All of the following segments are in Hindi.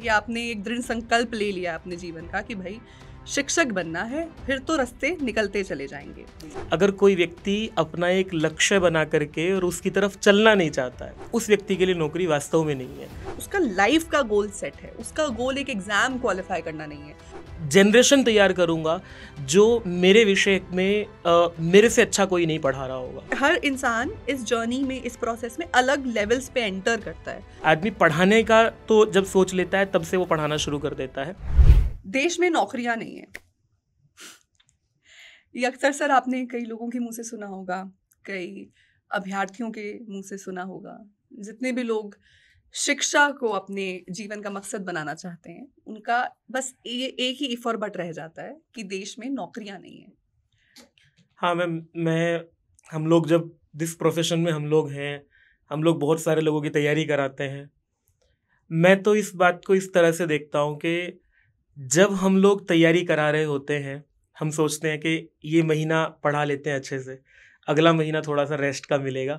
कि आपने एक दृढ़ संकल्प ले लिया अपने जीवन का कि भाई शिक्षक बनना है फिर तो रास्ते निकलते चले जाएंगे अगर कोई व्यक्ति अपना एक लक्ष्य बना करके और उसकी तरफ चलना नहीं चाहता है उस व्यक्ति के लिए नौकरी वास्तव में नहीं है उसका लाइफ का गोल सेट है उसका गोल एक एग्ज़ाम क्वालिफाई करना नहीं है जनरेशन तैयार करूंगा जो मेरे विषय में आ, मेरे से अच्छा कोई नहीं पढ़ा रहा होगा हर इंसान इस जर्नी में इस प्रोसेस में अलग लेवल्स पे एंटर करता है आदमी पढ़ाने का तो जब सोच लेता है तब से वो पढ़ाना शुरू कर देता है देश में नौकरियां नहीं है ये अक्सर सर आपने कई लोगों के मुंह से सुना होगा कई अभ्यार्थियों के मुंह से सुना होगा जितने भी लोग शिक्षा को अपने जीवन का मकसद बनाना चाहते हैं उनका बस ये एक ही इफर बट रह जाता है कि देश में नौकरियां नहीं है हाँ मैम मैं हम लोग जब जिस प्रोफेशन में हम लोग हैं हम लोग बहुत सारे लोगों की तैयारी कराते हैं मैं तो इस बात को इस तरह से देखता हूँ कि जब हम लोग तैयारी करा रहे होते हैं हम सोचते हैं कि ये महीना पढ़ा लेते हैं अच्छे से अगला महीना थोड़ा सा रेस्ट का मिलेगा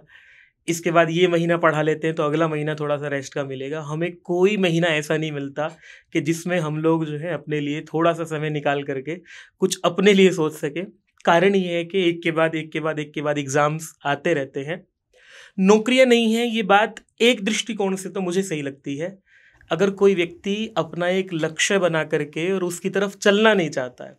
इसके बाद ये महीना पढ़ा लेते हैं तो अगला महीना थोड़ा सा रेस्ट का मिलेगा हमें कोई महीना ऐसा नहीं मिलता कि जिसमें हम लोग जो है अपने लिए थोड़ा सा समय निकाल करके कुछ अपने लिए सोच सकें कारण ये है कि एक के बाद एक के बाद एक के बाद एग्ज़ाम्स आते रहते हैं नौकरियां नहीं हैं ये बात एक दृष्टिकोण से तो मुझे सही लगती है अगर कोई व्यक्ति अपना एक लक्ष्य बना करके और उसकी तरफ चलना नहीं चाहता है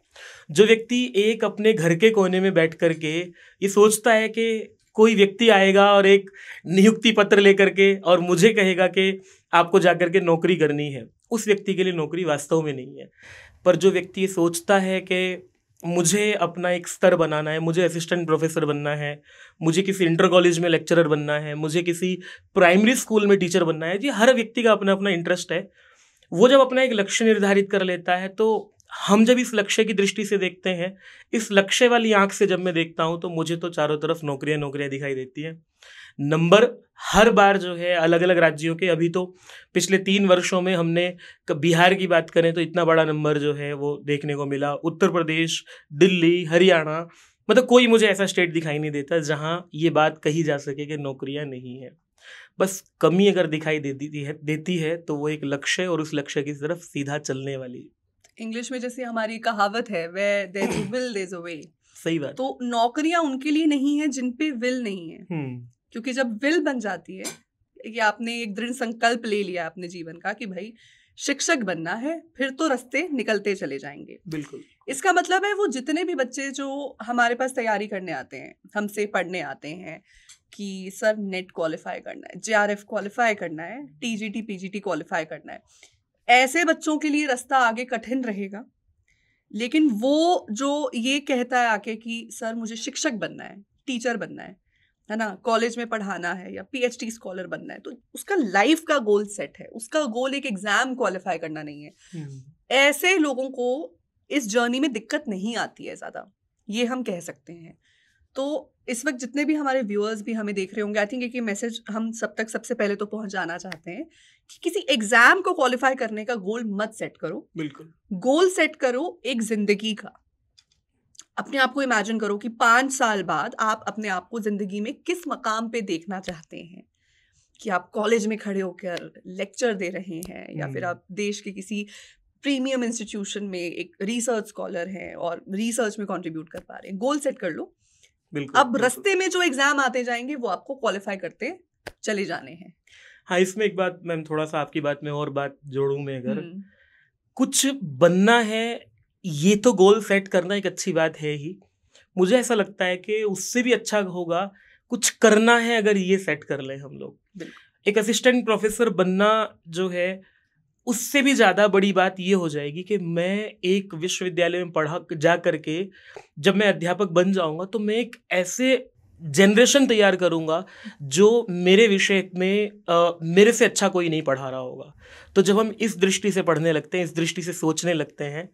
जो व्यक्ति एक अपने घर के कोने में बैठ करके ये सोचता है कि कोई व्यक्ति आएगा और एक नियुक्ति पत्र लेकर के और मुझे कहेगा कि आपको जाकर के नौकरी करनी है उस व्यक्ति के लिए नौकरी वास्तव में नहीं है पर जो व्यक्ति ये सोचता है कि मुझे अपना एक स्तर बनाना है मुझे असिस्टेंट प्रोफेसर बनना है मुझे किसी इंटर कॉलेज में लेक्चरर बनना है मुझे किसी प्राइमरी स्कूल में टीचर बनना है जी हर व्यक्ति का अपना अपना इंटरेस्ट है वो जब अपना एक लक्ष्य निर्धारित कर लेता है तो हम जब इस लक्ष्य की दृष्टि से देखते हैं इस लक्ष्य वाली आंख से जब मैं देखता हूँ तो मुझे तो चारों तरफ नौकरियाँ नौकरियाँ दिखाई देती हैं नंबर हर बार जो है अलग अलग राज्यों के अभी तो पिछले तीन वर्षों में हमने बिहार की बात करें तो इतना बड़ा नंबर जो है वो देखने को मिला उत्तर प्रदेश दिल्ली हरियाणा मतलब कोई मुझे ऐसा स्टेट दिखाई नहीं देता जहाँ ये बात कही जा सके कि नौकरियाँ नहीं हैं बस कमी अगर दिखाई देती है देती है तो वो एक लक्ष्य और उस लक्ष्य की तरफ सीधा चलने वाली इंग्लिश में जैसे हमारी कहावत है वे विल सही बात तो नौकरियां उनके लिए नहीं है जिन पे विल नहीं है हम्म। क्योंकि जब विल बन जाती है कि आपने एक दृढ़ संकल्प ले लिया अपने जीवन का कि भाई शिक्षक बनना है फिर तो रास्ते निकलते चले जाएंगे बिल्कुल इसका मतलब है वो जितने भी बच्चे जो हमारे पास तैयारी करने आते हैं हमसे पढ़ने आते हैं कि सर नेट क्वालिफाई करना है जे क्वालिफाई करना है T G G T qualify करना है ऐसे बच्चों के लिए रास्ता आगे कठिन रहेगा लेकिन वो जो ये कहता है आके कि सर मुझे शिक्षक बनना है टीचर बनना है है ना कॉलेज में पढ़ाना है या पीएचडी स्कॉलर बनना है तो उसका लाइफ का गोल सेट है उसका गोल एक एग्जाम क्वालिफाई करना नहीं है हम्म। ऐसे लोगों को इस जर्नी में दिक्कत नहीं आती है ज़्यादा ये हम कह सकते हैं तो इस वक्त जितने भी हमारे व्यूअर्स भी हमें देख रहे होंगे आई थिंक एक मैसेज हम सब तक सबसे पहले तो पहुंचाना चाहते हैं कि किसी एग्जाम को क्वालिफाई करने का गोल मत सेट करो बिल्कुल गोल सेट करो एक जिंदगी का अपने आप को इमेजिन करो कि पांच साल बाद आप अपने आप को ज़िंदगी में किस मकाम पे देखना चाहते हैं कि आप कॉलेज में खड़े होकर लेक्चर दे रहे हैं या फिर हम्म। आप देश के किसी प्रीमियम इंस्टीट्यूशन में एक रिसर्च स्कॉलर हैं और रिसर्च में कंट्रीब्यूट कर पा रहे हैं गोल सेट कर लो बिल्कुल अब रस्ते में जो एग्जाम आते जाएंगे वो आपको क्वालिफाई करते चले जाने हैं हाँ इसमें एक बात मैम थोड़ा सा आपकी बात में और बात जोड़ू मैं अगर हम्म। कुछ बनना है ये तो गोल सेट करना एक अच्छी बात है ही मुझे ऐसा लगता है कि उससे भी अच्छा होगा कुछ करना है अगर ये सेट कर लें हम लोग एक असिस्टेंट प्रोफेसर बनना जो है उससे भी ज़्यादा बड़ी बात ये हो जाएगी कि मैं एक विश्वविद्यालय में पढ़ा जा करके जब मैं अध्यापक बन जाऊँगा तो मैं एक ऐसे जनरेशन तैयार करूंगा जो मेरे विषय में आ, मेरे से अच्छा कोई नहीं पढ़ा रहा होगा तो जब हम इस दृष्टि से पढ़ने लगते हैं इस दृष्टि से सोचने लगते हैं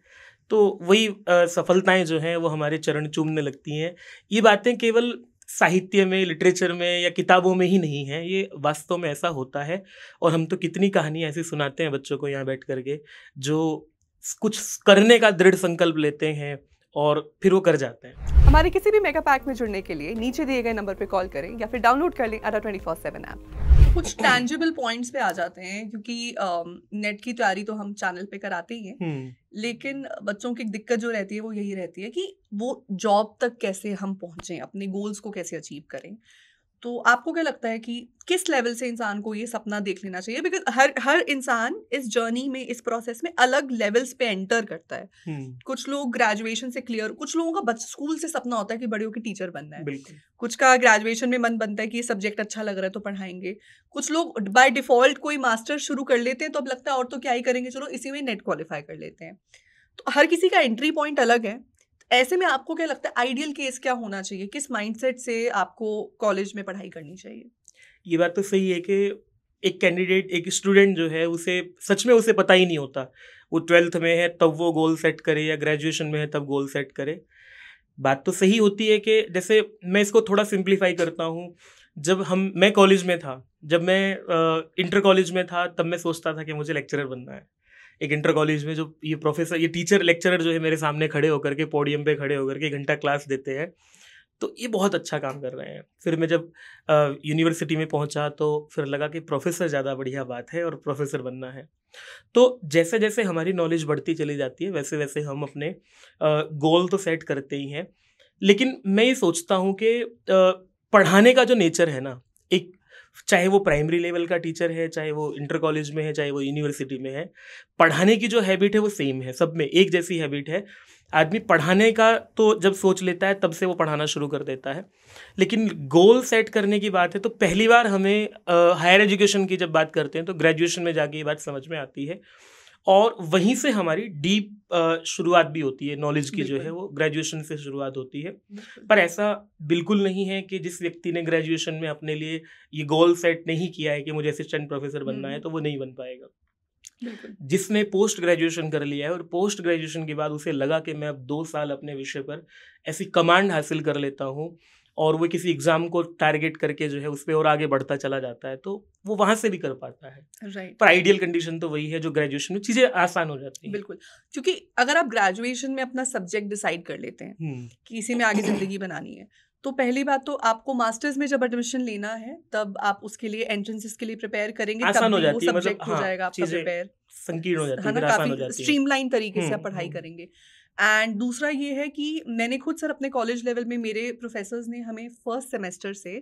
तो वही सफलताएं जो हैं वो हमारे चरण चूमने लगती हैं ये बातें केवल साहित्य में लिटरेचर में या किताबों में ही नहीं है ये वास्तव में ऐसा होता है और हम तो कितनी कहानियाँ ऐसी सुनाते हैं बच्चों को यहाँ बैठ करके जो कुछ करने का दृढ़ संकल्प लेते हैं और फिर वो कर जाते हैं हमारे किसी भी मेगा पैक में जुड़ने के लिए नीचे दिए गए नंबर पर कॉल करें या फिर डाउनलोड कर लें अरा ट्वेंटी फोर सेवन ऐप कुछ टैंजेबल पॉइंट्स पे आ जाते हैं क्योंकि नेट की तैयारी तो हम चैनल पे कराते ही हैं हम्म। लेकिन बच्चों की दिक्कत जो रहती है वो यही रहती है कि वो जॉब तक कैसे हम पहुंचे अपने गोल्स को कैसे अचीव करें तो आपको क्या लगता है कि किस लेवल से इंसान को ये सपना देख लेना चाहिए बिकॉज हर हर इंसान इस जर्नी में इस प्रोसेस में अलग लेवल्स पे एंटर करता है hmm. कुछ लोग ग्रेजुएशन से क्लियर कुछ लोगों का स्कूल से सपना होता है कि बड़े होकर टीचर बनना है कुछ का ग्रेजुएशन में मन बनता है कि ये सब्जेक्ट अच्छा लग रहा है तो पढ़ाएंगे कुछ लोग बाय डिफॉल्ट कोई मास्टर शुरू कर लेते हैं तो अब लगता है और तो क्या ही करेंगे चलो इसी में नेट क्वालिफाई कर लेते हैं तो हर किसी का एंट्री पॉइंट अलग है ऐसे में आपको क्या लगता है आइडियल केस क्या होना चाहिए किस माइंडसेट से आपको कॉलेज में पढ़ाई करनी चाहिए ये बात तो सही है कि एक कैंडिडेट एक स्टूडेंट जो है उसे सच में उसे पता ही नहीं होता वो ट्वेल्थ में है तब वो गोल सेट करे या ग्रेजुएशन में है तब गोल सेट करे बात तो सही होती है कि जैसे मैं इसको थोड़ा सिंप्लीफाई करता हूँ जब हम मैं कॉलेज में था जब मैं इंटर कॉलेज में था तब मैं सोचता था कि मुझे लेक्चरर बनना है एक इंटर कॉलेज में जो ये प्रोफेसर ये टीचर लेक्चरर जो है मेरे सामने खड़े होकर के पोडियम पे खड़े होकर के घंटा क्लास देते हैं तो ये बहुत अच्छा काम कर रहे हैं फिर मैं जब यूनिवर्सिटी में पहुंचा तो फिर लगा कि प्रोफेसर ज़्यादा बढ़िया बात है और प्रोफेसर बनना है तो जैसे जैसे हमारी नॉलेज बढ़ती चली जाती है वैसे वैसे हम अपने आ, गोल तो सेट करते ही हैं लेकिन मैं ये सोचता हूँ कि पढ़ाने का जो नेचर है ना एक चाहे वो प्राइमरी लेवल का टीचर है चाहे वो इंटर कॉलेज में है चाहे वो यूनिवर्सिटी में है पढ़ाने की जो हैबिट है वो सेम है सब में एक जैसी हैबिट है आदमी पढ़ाने का तो जब सोच लेता है तब से वो पढ़ाना शुरू कर देता है लेकिन गोल सेट करने की बात है तो पहली बार हमें हायर एजुकेशन की जब बात करते हैं तो ग्रेजुएशन में जाके ये बात समझ में आती है और वहीं से हमारी डीप शुरुआत भी होती है नॉलेज की जो है वो ग्रेजुएशन से शुरुआत होती है पर ऐसा बिल्कुल नहीं है कि जिस व्यक्ति ने ग्रेजुएशन में अपने लिए ये गोल सेट नहीं किया है कि मुझे असिस्टेंट प्रोफेसर बनना है हम्म। तो वो नहीं बन पाएगा जिसने पोस्ट ग्रेजुएशन कर लिया है और पोस्ट ग्रेजुएशन के बाद उसे लगा कि मैं अब दो साल अपने विषय पर ऐसी कमांड हासिल कर लेता हूँ और वो किसी एग्जाम को टारगेट करके जो है उस पर और आगे बढ़ता चला जाता है तो वो वहां से भी कर पाता है राइट पर आइडियल कंडीशन तो वही है जो ग्रेजुएशन में चीजें आसान हो जाती हैं बिल्कुल क्योंकि अगर आप ग्रेजुएशन में अपना सब्जेक्ट डिसाइड कर लेते हैं हम्म। कि इसी में आगे जिंदगी बनानी है तो पहली बात तो आपको मास्टर्स में जब एडमिशन लेना है तब आप उसके लिए एंट्रेंसेस के लिए प्रिपेयर करेंगे आसान हो जाती है मतलब हाँ, हो जाएगा आपका प्रिपेयर संकीर्ण हो जाती है ना काफी स्ट्रीमलाइन तरीके से आप हम्म, पढ़ाई हम्म। करेंगे एंड दूसरा ये है कि मैंने खुद सर अपने कॉलेज लेवल में मेरे प्रोफेसर्स ने हमें फर्स्ट सेमेस्टर से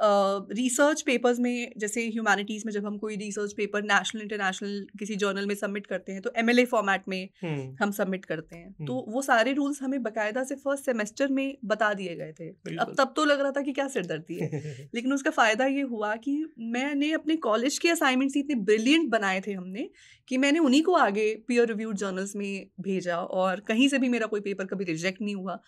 रिसर्च uh, पेपर्स में जैसे ह्यूमैनिटीज़ में जब हम कोई रिसर्च पेपर नेशनल इंटरनेशनल किसी जर्नल में सबमिट करते हैं तो एम फॉर्मेट में hmm. हम सबमिट करते हैं hmm. तो हम्म। वो सारे रूल्स हमें बकायदा से फर्स्ट सेमेस्टर में बता दिए गए थे अब तब तो लग रहा था कि क्या सिरदर्दी है लेकिन उसका फ़ायदा ये हुआ कि मैंने अपने कॉलेज के असाइनमेंट्स इतने ब्रिलियंट बनाए थे हमने कि मैंने उन्हीं को आगे पीयर रिव्यूड जर्नल्स में भेजा और कहीं से भी मेरा कोई पेपर कभी रिजेक्ट नहीं हुआ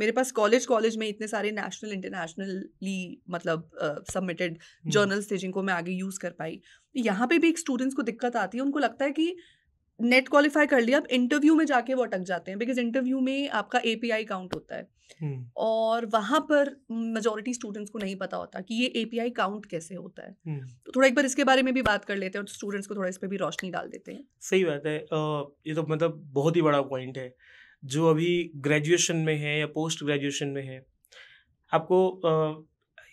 मेरे पास कॉलेज कॉलेज में इतने सारे नेशनल इंटरनेशनली मतलब सबमिटेड जर्नल्स थे जिनको मैं आगे यूज़ कर पाई यहाँ पे भी एक स्टूडेंट्स को दिक्कत आती है उनको लगता है कि नेट क्वालिफाई कर लिया अब इंटरव्यू में जाके वो अटक जाते हैं बिकॉज इंटरव्यू में आपका ए काउंट होता है Hmm. और वहाँ पर मेजोरिटी स्टूडेंट्स को नहीं पता होता कि ये आई काउंट कैसे होता है hmm. तो थोड़ा एक बार इसके बारे में भी बात कर लेते हैं और स्टूडेंट्स को थोड़ा इस पर भी रोशनी डाल देते हैं सही बात है ये तो मतलब बहुत ही बड़ा पॉइंट है जो अभी ग्रेजुएशन में है या पोस्ट ग्रेजुएशन में है आपको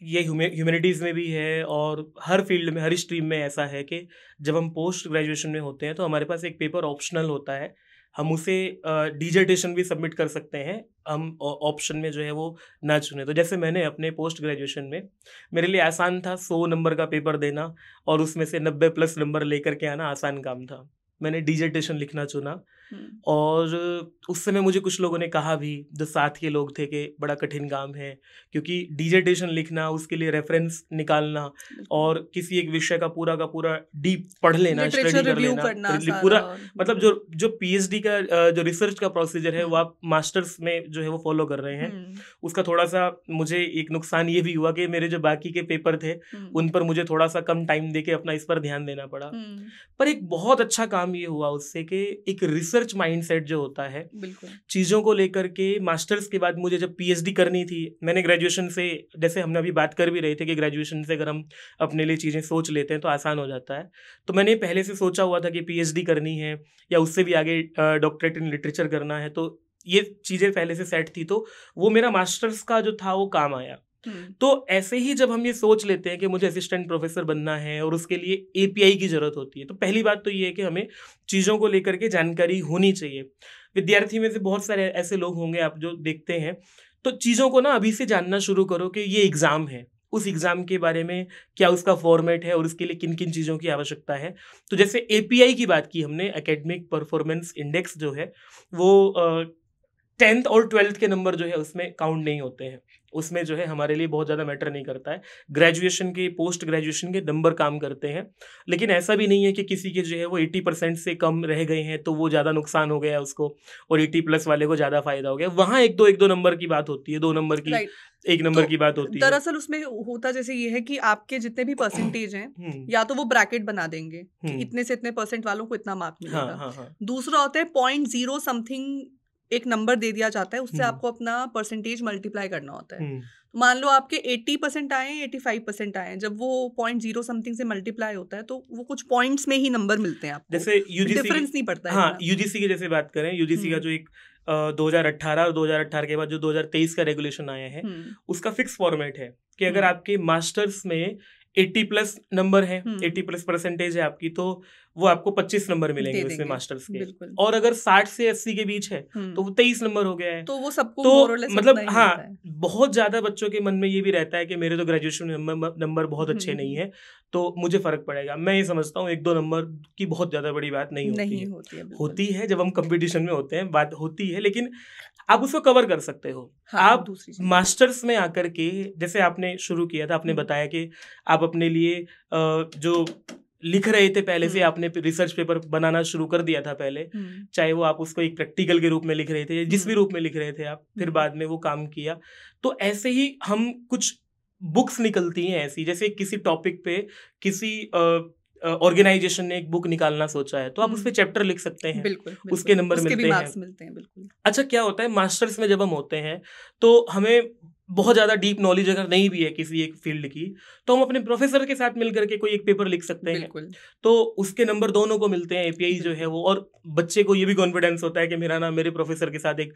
ये ह्यूमैनिटीज़ में भी है और हर फील्ड में हर स्ट्रीम में ऐसा है कि जब हम पोस्ट ग्रेजुएशन में होते हैं तो हमारे पास एक पेपर ऑप्शनल होता है हम उसे डिजर्टेशन भी सबमिट कर सकते हैं हम ऑप्शन में जो है वो ना चुने तो जैसे मैंने अपने पोस्ट ग्रेजुएशन में मेरे लिए आसान था सौ नंबर का पेपर देना और उसमें से नब्बे प्लस नंबर लेकर के आना आसान काम था मैंने डिजर्टेशन लिखना चुना हम्म। और उस समय मुझे कुछ लोगों ने कहा भी जो साथ के लोग थे कि बड़ा कठिन काम है क्योंकि डिजर्टेशन लिखना उसके लिए रेफरेंस निकालना और किसी एक विषय का पूरा का पूरा डीप पढ़ लेना स्टडी कर लेना पूरा मतलब जो जो पीएचडी का जो रिसर्च का प्रोसीजर है वो हम्म। आप मास्टर्स में जो है वो फॉलो कर रहे हैं हम्म। उसका थोड़ा सा मुझे एक नुकसान ये भी हुआ कि मेरे जो बाकी के पेपर थे उन पर मुझे थोड़ा सा कम टाइम दे के अपना इस पर ध्यान देना पड़ा पर एक बहुत अच्छा काम ये हुआ उससे कि एक रिसर्च रिसर्च माइंडसेट जो होता है चीज़ों को लेकर के मास्टर्स के बाद मुझे जब पीएचडी करनी थी मैंने ग्रेजुएशन से जैसे हमने अभी बात कर भी रहे थे कि ग्रेजुएशन से अगर हम अपने लिए चीज़ें सोच लेते हैं तो आसान हो जाता है तो मैंने पहले से सोचा हुआ था कि पीएचडी करनी है या उससे भी आगे डॉक्टरेट इन लिटरेचर करना है तो ये चीज़ें पहले से सेट थी तो वो मेरा मास्टर्स का जो था वो काम आया हम्म। तो ऐसे ही जब हम ये सोच लेते हैं कि मुझे असिस्टेंट प्रोफेसर बनना है और उसके लिए ए की ज़रूरत होती है तो पहली बात तो ये है कि हमें चीज़ों को लेकर के जानकारी होनी चाहिए विद्यार्थी में से बहुत सारे ऐसे लोग होंगे आप जो देखते हैं तो चीज़ों को ना अभी से जानना शुरू करो कि ये एग्ज़ाम है उस एग्ज़ाम के बारे में क्या उसका फॉर्मेट है और उसके लिए किन किन चीज़ों की आवश्यकता है तो जैसे ए की बात की हमने अकेडमिक परफॉर्मेंस इंडेक्स जो है वो टेंथ और ट्वेल्थ के नंबर जो है उसमें काउंट नहीं होते हैं उसमें जो है हमारे लिए बहुत ज़्यादा मैटर नहीं करता है ग्रेजुएशन के पोस्ट ग्रेजुएशन के नंबर काम करते हैं लेकिन ऐसा भी नहीं है कि किसी के जो है वो एट्टी परसेंट से कम रह गए हैं तो वो ज़्यादा नुकसान हो गया उसको और एटी प्लस वाले को ज़्यादा फायदा हो गया वहाँ एक दो एक दो नंबर की बात होती है दो नंबर की एक नंबर तो की बात होती है दरअसल उसमें होता जैसे ये है कि आपके जितने भी परसेंटेज हैं हम्म। या तो वो ब्रैकेट बना देंगे कि हम्म। इतने से इतने परसेंट वालों को इतना मार्क हाँ, मिलेगा हाँ, हाँ, हाँ. दूसरा होता है पॉइंट जीरो समथिंग एक नंबर दे दिया जाता है उससे हम्म। आपको अपना परसेंटेज मल्टीप्लाई करना होता है हम्म। तो मान लो आपके 80 परसेंट आए एटी फाइव परसेंट आए जब वो पॉइंट जीरो समथिंग से मल्टीप्लाई होता है तो वो कुछ पॉइंट्स में ही नंबर मिलते हैं आपको जैसे डिफरेंस नहीं पड़ता है हाँ यूजीसी की जैसे बात करें यूजीसी का हम्म। जो एक दो हज़ार अट्ठारह और दो हज़ार अट्ठारह के बाद जो दो हज़ार तेईस का रेगुलेशन आया है उसका फिक्स फॉर्मेट है कि अगर आपके मास्टर्स में एट्टी प्लस नंबर है एट्टी प्लस परसेंटेज है आपकी तो वो आपको पच्चीस नंबर मिलेंगे उसमें मास्टर्स के और अगर साठ से अस्सी के बीच है हम्म। तो वो तेईस नंबर हो गया है तो वो सबको तो मतलब हाँ बहुत ज्यादा बच्चों के मन में ये भी रहता है कि मेरे तो ग्रेजुएशन नंबर बहुत अच्छे हम्म। नहीं है तो मुझे फर्क पड़ेगा मैं ये समझता हूँ एक दो नंबर की बहुत ज्यादा बड़ी बात नहीं होती नहीं है, होती है, होती है जब हम कंपटीशन में होते हैं बात होती है लेकिन आप उसको कवर कर सकते हो हाँ, आप मास्टर्स में आकर के जैसे आपने शुरू किया था आपने हम्म। बताया कि आप अपने लिए जो लिख रहे थे पहले से हम्म। आपने रिसर्च पेपर बनाना शुरू कर दिया था पहले हम्म। चाहे वो आप उसको एक प्रैक्टिकल के रूप में लिख रहे थे जिस हम्म। भी रूप में लिख रहे थे आप फिर बाद में वो काम किया तो ऐसे ही हम कुछ बुक्स निकलती हैं ऐसी जैसे किसी टॉपिक पे किसी ऑर्गेनाइजेशन ने एक बुक निकालना सोचा है तो आप उस पर चैप्टर लिख सकते हैं बिल्कुल, बिल्कुल उसके नंबर मिलते, मिलते हैं बिल्कुल अच्छा क्या होता है मास्टर्स में जब हम होते हैं तो हमें बहुत ज़्यादा डीप नॉलेज अगर नहीं भी है किसी एक फील्ड की तो हम अपने प्रोफेसर के साथ मिल करके कोई एक पेपर लिख सकते हैं तो उसके नंबर दोनों को मिलते हैं ए जो है वो और बच्चे को ये भी कॉन्फिडेंस होता है कि मेरा नाम मेरे प्रोफेसर के साथ एक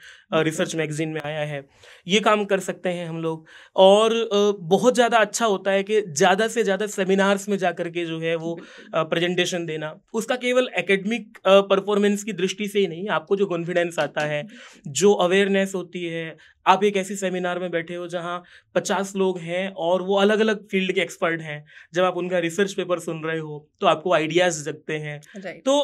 रिसर्च मैगजीन में आया है ये काम कर सकते हैं हम लोग और बहुत ज़्यादा अच्छा होता है कि ज़्यादा से ज़्यादा सेमिनार्स में जा के जो है वो प्रेजेंटेशन देना उसका केवल एकेडमिक परफॉर्मेंस की दृष्टि से ही नहीं आपको जो कॉन्फिडेंस आता है जो अवेयरनेस होती है आप एक ऐसी सेमिनार में बैठे हो जहाँ पचास लोग हैं और वो अलग अलग फील्ड के एक्सपर्ट हैं जब आप उनका रिसर्च पेपर सुन रहे हो तो आपको आइडियाज जगते हैं right. तो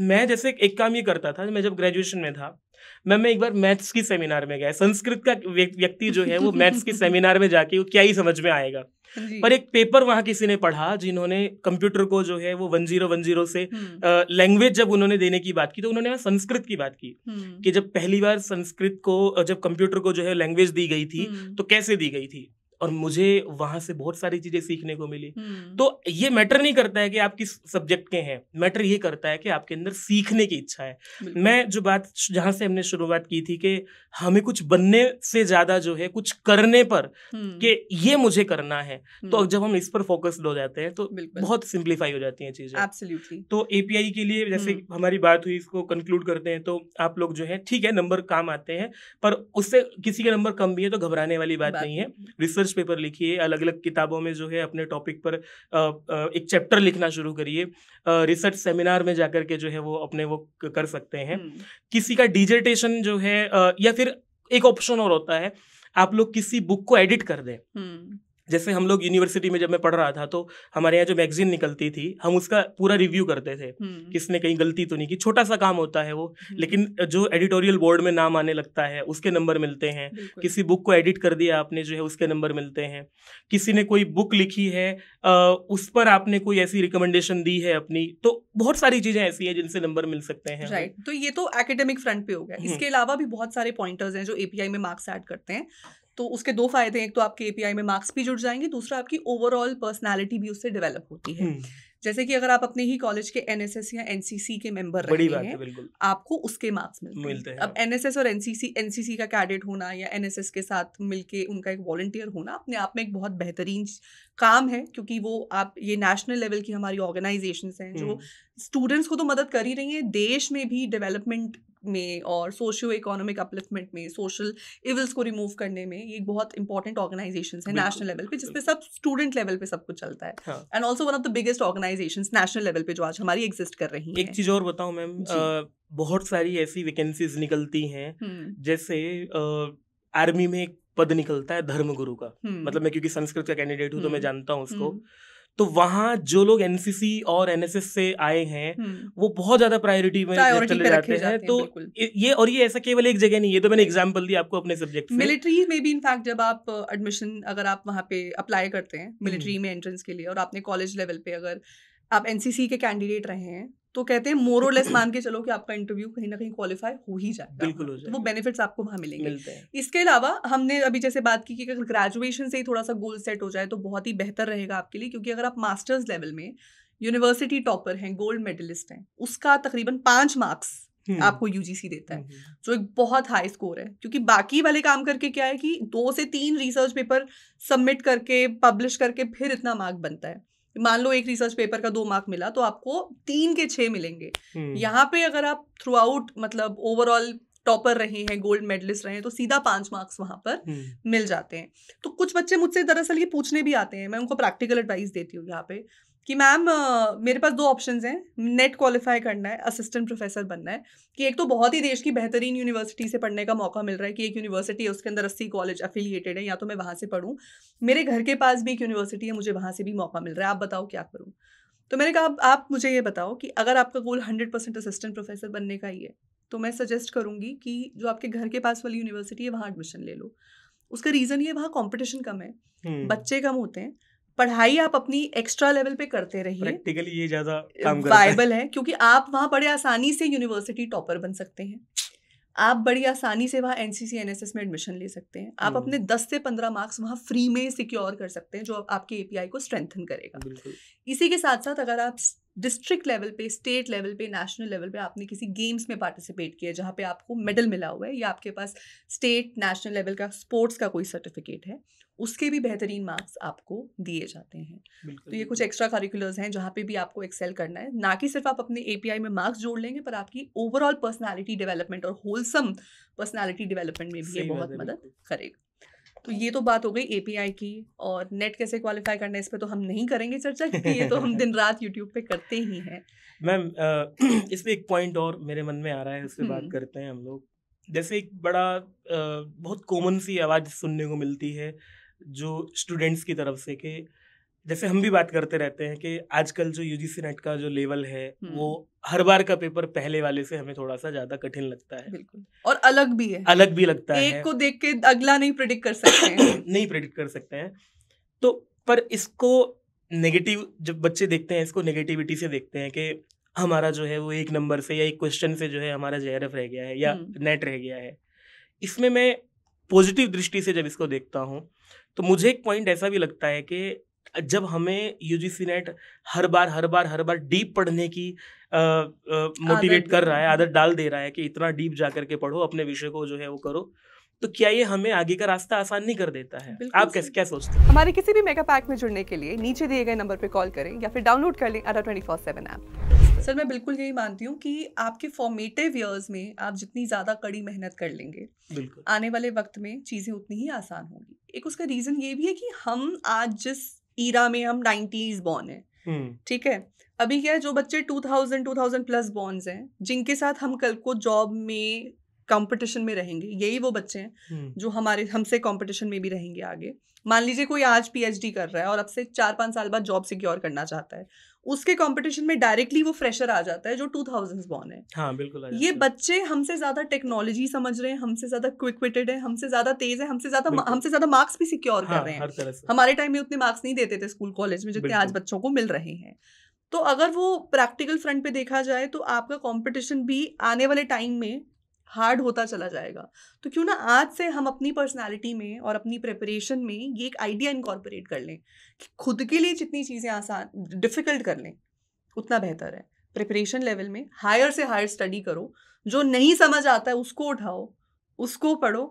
मैं जैसे एक काम ये करता था मैं जब ग्रेजुएशन में था मैं मैं एक बार मैथ्स की सेमिनार में गया संस्कृत का व्यक्ति जो है वो मैथ्स की सेमिनार में जाके वो क्या ही समझ में आएगा पर एक पेपर वहाँ किसी ने पढ़ा जिन्होंने कंप्यूटर को जो है वो वन जीरो वन जीरो से लैंग्वेज हम्म। जब उन्होंने देने की बात की तो उन्होंने संस्कृत की बात की हम्म। कि जब पहली बार संस्कृत को जब कंप्यूटर को जो है लैंग्वेज दी गई थी हम्म। तो कैसे दी गई थी और मुझे वहां से बहुत सारी चीजें सीखने को मिली हम्म। तो ये मैटर नहीं करता है कि आप किस सब्जेक्ट के हैं मैटर ये करता है कि आपके अंदर सीखने की इच्छा है मैं जो बात जहां से हमने शुरुआत की थी कि हमें कुछ बनने से ज्यादा जो है कुछ करने पर हम्म। कि ये मुझे करना है तो हम्म। जब हम इस पर फोकस हो जाते हैं तो बहुत सिंप्लीफाई हो जाती है चीजें तो एपीआई के लिए जैसे हमारी बात हुई इसको कंक्लूड करते हैं तो आप लोग जो है ठीक है नंबर काम आते हैं पर उससे किसी के नंबर कम भी है तो घबराने वाली बात नहीं है रिसर्च न्यूज़पेपर लिखिए अलग अलग किताबों में जो है अपने टॉपिक पर एक चैप्टर लिखना शुरू करिए रिसर्च सेमिनार में जाकर के जो है वो अपने वो कर सकते हैं हम्म। किसी का डिजर्टेशन जो है या फिर एक ऑप्शन और होता है आप लोग किसी बुक को एडिट कर दें हम्म। जैसे हम लोग यूनिवर्सिटी में जब मैं पढ़ रहा था तो हमारे यहाँ जो मैगजीन निकलती थी हम उसका पूरा रिव्यू करते थे हम्म। किसने कहीं गलती तो नहीं की छोटा सा काम होता है वो हम्म। लेकिन जो एडिटोरियल बोर्ड में नाम आने लगता है उसके नंबर मिलते हैं किसी बुक को एडिट कर दिया आपने जो है उसके नंबर मिलते हैं किसी ने कोई बुक लिखी है उस पर आपने कोई ऐसी रिकमेंडेशन दी है अपनी तो बहुत सारी चीजें ऐसी है जिनसे नंबर मिल सकते हैं राइट तो ये तो एकेडमिक फ्रंट पे हो गया हम्म। इसके अलावा भी बहुत सारे पॉइंटर्स हैं जो एपीआई में मार्क्स ऐड करते हैं तो उसके दो फायदे हैं एक तो आपके एपीआई में मार्क्स भी जुड़ जाएंगे दूसरा आपकी ओवरऑल पर्सनैलिटी भी उससे डेवलप होती है हम्म। जैसे कि अगर आप अपने ही कॉलेज के एनएसएस या एनसीसी के मेंबर रहे हैं आपको उसके मार्क्स मिलते, मिलते हैं अब एनएसएस हाँ। और एनसीसी एनसीसी का कैडेट होना या एनएसएस के साथ मिलके उनका एक वॉल्टियर होना अपने आप में एक बहुत बेहतरीन काम है क्योंकि वो आप ये नेशनल लेवल की हमारी ऑर्गेनाइजेशन हैं जो स्टूडेंट्स हम्म। को तो मदद कर ही रही है देश में भी डेवलपमेंट में और सोशियो इकोनॉमिक अपलिफ्टमेंट में सोशल इवल्स को रिमूव करने में ये बहुत इंपॉर्टेंट ऑर्गेनाइजेशन है नेशनल लेवल पे जिसपे सब स्टूडेंट लेवल पे सब कुछ चलता है and also one of the biggest organization national level पे जो आज हमारी एग्जिस्ट कर रही है एक चीज और बताऊँ मैम बहुत सारी ऐसी वैकेंसीज निकलती हैं हम्म। जैसे आर्मी में एक पद निकलता है धर्मगुरु का हम्म। मतलब मैं क्योंकि संस्कृत का कैंडिडेट हूँ तो मैं हम्म। जानता हूँ उसको तो वहाँ जो लोग एनसीसी और एनएसएस से आए हैं हम्म। वो बहुत ज्यादा प्रायोरिटी में चले जाते हैं तो ये और ये ऐसा केवल एक जगह नहीं ये तो मैंने एग्जाम्पल दी आपको अपने सब्जेक्ट मिलिट्री में भी इनफैक्ट जब आप एडमिशन uh, अगर आप वहाँ पे अप्लाई करते हैं मिलिट्री हम्म। में एंट्रेंस के लिए और आपने कॉलेज लेवल पे अगर आप एनसीसी के कैंडिडेट रहे हैं तो कहते हैं मोरोलेस मान के चलो कि आपका इंटरव्यू कहीं ना कहीं क्वालिफाई हो ही जाए बिल्कुल हो जाए तो वो बेनिफिट्स आपको वहाँ मिलेंगे मिलते हैं। इसके अलावा हमने अभी जैसे बात की कि अगर ग्रेजुएशन से ही थोड़ा सा गोल सेट हो जाए तो बहुत ही बेहतर रहेगा आपके लिए क्योंकि अगर आप मास्टर्स लेवल में यूनिवर्सिटी टॉपर हैं गोल्ड मेडलिस्ट हैं उसका तकरीबन पाँच मार्क्स हम्म। आपको यूजीसी देता है जो हम्म, हम्म। तो एक बहुत हाई स्कोर है क्योंकि बाकी वाले काम करके क्या है कि दो से तीन रिसर्च पेपर सबमिट करके पब्लिश करके फिर इतना मार्क बनता है मान लो एक रिसर्च पेपर का दो मार्क मिला तो आपको तीन के छः मिलेंगे हम्म। यहाँ पे अगर आप थ्रू आउट मतलब ओवरऑल टॉपर रहे हैं गोल्ड मेडलिस्ट रहे हैं तो सीधा पांच मार्क्स वहां पर हम्म। मिल जाते हैं तो कुछ बच्चे मुझसे दरअसल ये पूछने भी आते हैं मैं उनको प्रैक्टिकल एडवाइस देती हूँ यहाँ पे कि मैम मेरे पास दो ऑप्शन हैं नेट क्वालिफाई करना है असिस्टेंट प्रोफेसर बनना है कि एक तो बहुत ही देश की बेहतरीन यूनिवर्सिटी से पढ़ने का मौका मिल रहा है कि एक यूनिवर्सिटी है उसके अंदर अस्सी कॉलेज एफिलिएटेड है या तो मैं वहाँ से पढ़ूँ मेरे घर के पास भी एक यूनिवर्सिटी है मुझे वहाँ से भी मौका मिल रहा है आप बताओ क्या करूँ तो मैंने कहा आप मुझे ये बताओ कि अगर आपका goal hundred percent assistant professor बनने का ही है तो मैं सजेस्ट करूँगी कि जो आपके घर के पास वाली यूनिवर्सिटी है वहाँ एडमिशन ले लो उसका रीज़न ये वहाँ कॉम्पिटिशन कम है बच्चे कम होते हैं पढ़ाई आप अपनी एक्स्ट्रा लेवल पे करते रहिए प्रैक्टिकली ये ज्यादा वायबल है।, है क्योंकि आप वहाँ बड़े आसानी से यूनिवर्सिटी टॉपर बन सकते हैं आप बड़ी आसानी से वहाँ एनसीसी एनएसएस में एडमिशन ले सकते हैं आप अपने 10 हम्म। से 15 मार्क्स वहाँ फ्री में सिक्योर कर सकते हैं जो आपके एपीआई को स्ट्रेंथन करेगा इसी के साथ साथ अगर आप डिस्ट्रिक्ट लेवल पे स्टेट लेवल पे नेशनल लेवल पे आपने किसी गेम्स में पार्टिसिपेट किया जहाँ पे आपको मेडल मिला हुआ है या आपके पास स्टेट नेशनल लेवल का स्पोर्ट्स का कोई सर्टिफिकेट है उसके भी बेहतरीन मार्क्स आपको दिए जाते हैं तो ये कुछ एक्स्ट्रा करिकुलर्स हैं जहाँ पे भी आपको एक्सेल करना है ना कि सिर्फ आप अपने ए में मार्क्स जोड़ लेंगे पर आपकी ओवरऑल पर्सनैलिटी डेवलपमेंट और होलसम पर्सनैलिटी डेवलपमेंट में भी ये बहुत मदद करेगा तो ये तो बात हो गई एपीआई की और नेट कैसे क्वालिफाई करना है इस पर तो हम नहीं करेंगे चर्चा क्योंकि ये तो हम दिन रात यूट्यूब पे करते ही हैं मैम इस पर एक पॉइंट और मेरे मन में आ रहा है उस पर बात हम्म। करते हैं हम लोग जैसे एक बड़ा बहुत कॉमन सी आवाज़ सुनने को मिलती है जो स्टूडेंट्स की तरफ से कि जैसे हम भी बात करते रहते हैं कि आजकल जो यूजीसी नेट का जो लेवल है हम्म। वो हर बार का पेपर पहले वाले से हमें थोड़ा सा ज्यादा कठिन लगता है बिल्कुल और अलग भी है अलग भी लगता एक है एक को देख के अगला नहीं प्रिडिक्ट कर सकते हैं नहीं प्रिडिक्ट कर सकते हैं तो पर इसको नेगेटिव जब बच्चे देखते हैं इसको नेगेटिविटी से देखते हैं कि हमारा जो है वो एक नंबर से या एक क्वेश्चन से जो है हमारा जे रह गया है या नेट हम्म। रह गया है इसमें मैं पॉजिटिव दृष्टि से जब इसको देखता हूँ तो मुझे एक पॉइंट ऐसा भी लगता है कि जब हमें यू जी नेट हर बार हर बार हर बार डीप पढ़ने की मोटिवेट कर रहा है आदत डाल दे रहा है कि इतना डीप जा करके पढ़ो अपने विषय को जो है वो करो तो क्या ये हमें आगे का रास्ता आसान नहीं कर देता है आप कैसे क्या सोचते हैं हमारे किसी भी मेगा पैक में जुड़ने के लिए नीचे दिए गए नंबर पर कॉल करें या फिर डाउनलोड कर लें अरा twenty four seven app sir मैं बिल्कुल यही मानती हूँ कि आपके फॉर्मेटिव ईयर्स में आप जितनी ज़्यादा कड़ी मेहनत कर लेंगे आने वाले वक्त में चीज़ें उतनी ही आसान होंगी एक उसका रीज़न ये भी है कि हम आज जिस ईरा में हम नाइन्टीज बॉर्न है हम्म। ठीक है अभी क्या है जो बच्चे two thousand two thousand plus बॉन्स हैं जिनके साथ हम कल को जॉब में कंपटीशन में रहेंगे यही वो बच्चे हैं हम्म। जो हमारे हमसे कंपटीशन में भी रहेंगे आगे मान लीजिए कोई आज पीएचडी कर रहा है और अब से चार पाँच साल बाद जॉब सिक्योर करना चाहता है उसके कंपटीशन में डायरेक्टली वो फ्रेशर आ जाता है जो टू थाउजेंड बॉर्न है हाँ, बिल्कुल ये बच्चे हमसे ज्यादा टेक्नोलॉजी समझ रहे हैं हमसे ज्यादा क्विक विटेड है हमसे ज्यादा तेज है हमसे ज्यादा हमसे ज्यादा मार्क्स भी सिक्योर हाँ, कर रहे हैं हमारे टाइम में उतने मार्क्स नहीं देते थे स्कूल कॉलेज में जितने आज बच्चों को मिल रहे हैं तो अगर वो प्रैक्टिकल फ्रंट पे देखा जाए तो आपका कंपटीशन भी आने वाले टाइम में हार्ड होता चला जाएगा तो क्यों ना आज से हम अपनी पर्सनालिटी में और अपनी प्रिपरेशन में ये एक आइडिया इनकॉर्पोरेट कर लें कि खुद के लिए जितनी चीज़ें आसान डिफ़िकल्ट कर लें उतना बेहतर है प्रिपरेशन लेवल में हायर से हायर स्टडी करो जो नहीं समझ आता है उसको उठाओ उसको पढ़ो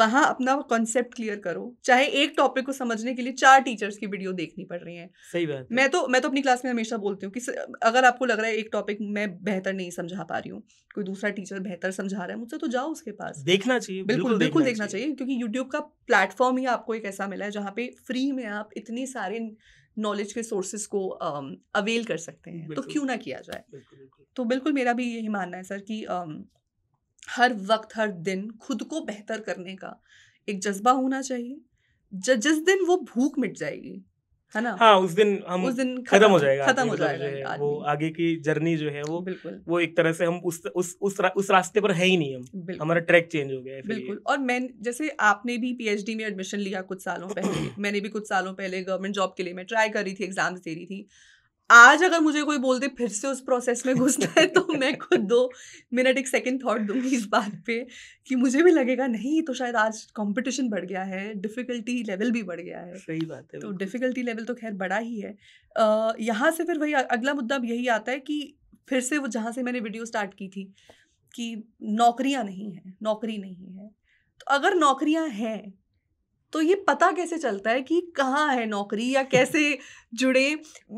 वहां अपना कॉन्सेप्ट क्लियर करो चाहे एक टॉपिक को समझने के लिए चार टीचर्स की वीडियो देखनी पड़ रही है सही बात मैं तो मैं तो अपनी क्लास में हमेशा बोलती हूँ कि अगर आपको लग रहा है एक टॉपिक मैं बेहतर नहीं समझा पा रही हूँ कोई दूसरा टीचर बेहतर समझा रहा है मुझसे तो जाओ उसके पास देखना चाहिए बिल्कुल बिल्कुल देखना, देखना चाहिए क्योंकि यूट्यूब का प्लेटफॉर्म ही आपको एक ऐसा मिला है जहाँ पे फ्री में आप इतने सारे नॉलेज के सोर्सेस को अवेल कर सकते हैं तो क्यों ना किया जाए तो बिल्कुल मेरा भी यही मानना है सर कि हर वक्त हर दिन खुद को बेहतर करने का एक जज्बा होना चाहिए ज, जिस दिन वो भूख मिट जाएगी है ना हाँ उस दिन हम उस दिन खत्म हो जाएगा खत्म हो तो जाएगा वो आगे की जर्नी जो है वो बिल्कुल वो एक तरह से हम उस उस उस, रा, उस रास्ते पर है ही नहीं हम हमारा ट्रैक चेंज हो गया है बिल्कुल और मैं जैसे आपने भी पीएचडी में एडमिशन लिया कुछ सालों पहले मैंने भी कुछ सालों पहले गवर्नमेंट जॉब के लिए मैं ट्राई कर रही थी एग्जाम्स दे रही थी आज अगर मुझे कोई बोल दे फिर से उस प्रोसेस में घुसना है तो मैं खुद दो मिनट एक सेकंड थॉट दूंगी इस बात पे कि मुझे भी लगेगा नहीं तो शायद आज कंपटीशन बढ़ गया है डिफ़िकल्टी लेवल भी बढ़ गया है सही बात है तो डिफ़िकल्टी लेवल तो खैर बड़ा ही है uh, यहाँ से फिर वही अगला मुद्दा अब यही आता है कि फिर से वो जहाँ से मैंने वीडियो स्टार्ट की थी कि नौकरियाँ नहीं हैं नौकरी नहीं है तो अगर नौकरियाँ हैं तो ये पता कैसे चलता है कि कहाँ है नौकरी या कैसे जुड़े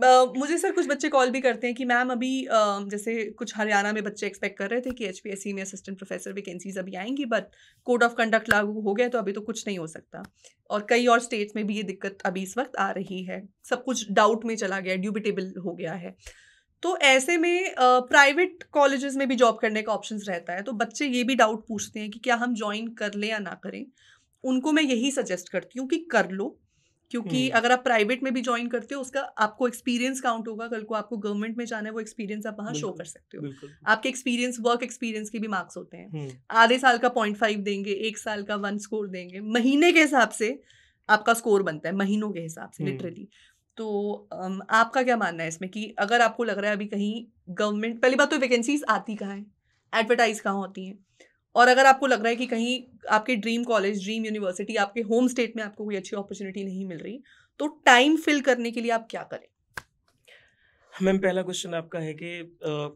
आ, मुझे सर कुछ बच्चे कॉल भी करते हैं कि मैम अभी आ, जैसे कुछ हरियाणा में बच्चे एक्सपेक्ट कर रहे थे कि एच में असिस्टेंट प्रोफेसर वैकेंसीज अभी आएंगी बट कोड ऑफ कंडक्ट लागू हो गया तो अभी तो कुछ नहीं हो सकता और कई और स्टेट्स में भी ये दिक्कत अभी इस वक्त आ रही है सब कुछ डाउट में चला गया ड्यूबिटेबल हो गया है तो ऐसे में प्राइवेट कॉलेजेस में भी जॉब करने का ऑप्शन रहता है तो बच्चे ये भी डाउट पूछते हैं कि क्या हम ज्वाइन कर लें या ना करें उनको मैं यही सजेस्ट करती हूँ कि कर लो क्योंकि हम्म। अगर आप प्राइवेट में भी ज्वाइन करते हो उसका आपको एक्सपीरियंस काउंट होगा कल को आपको गवर्नमेंट में जाना है वो एक्सपीरियंस आप वहाँ शो कर सकते हो आपके एक्सपीरियंस वर्क एक्सपीरियंस के भी मार्क्स होते हैं हम्म। आधे साल का पॉइंट फाइव देंगे एक साल का वन स्कोर देंगे महीने के हिसाब से आपका स्कोर बनता है महीनों के हिसाब से लिटरली हम्म। तो आपका क्या मानना है इसमें कि अगर आपको लग रहा है अभी कहीं गवर्नमेंट पहली बात तो वैकेंसीज आती कहाँ है एडवर्टाइज कहाँ होती हैं और अगर आपको लग रहा है कि कहीं आपके ड्रीम कॉलेज ड्रीम यूनिवर्सिटी आपके होम स्टेट में आपको कोई अच्छी अपॉर्चुनिटी नहीं मिल रही तो टाइम फिल करने के लिए आप क्या करें मैम पहला क्वेश्चन आपका है कि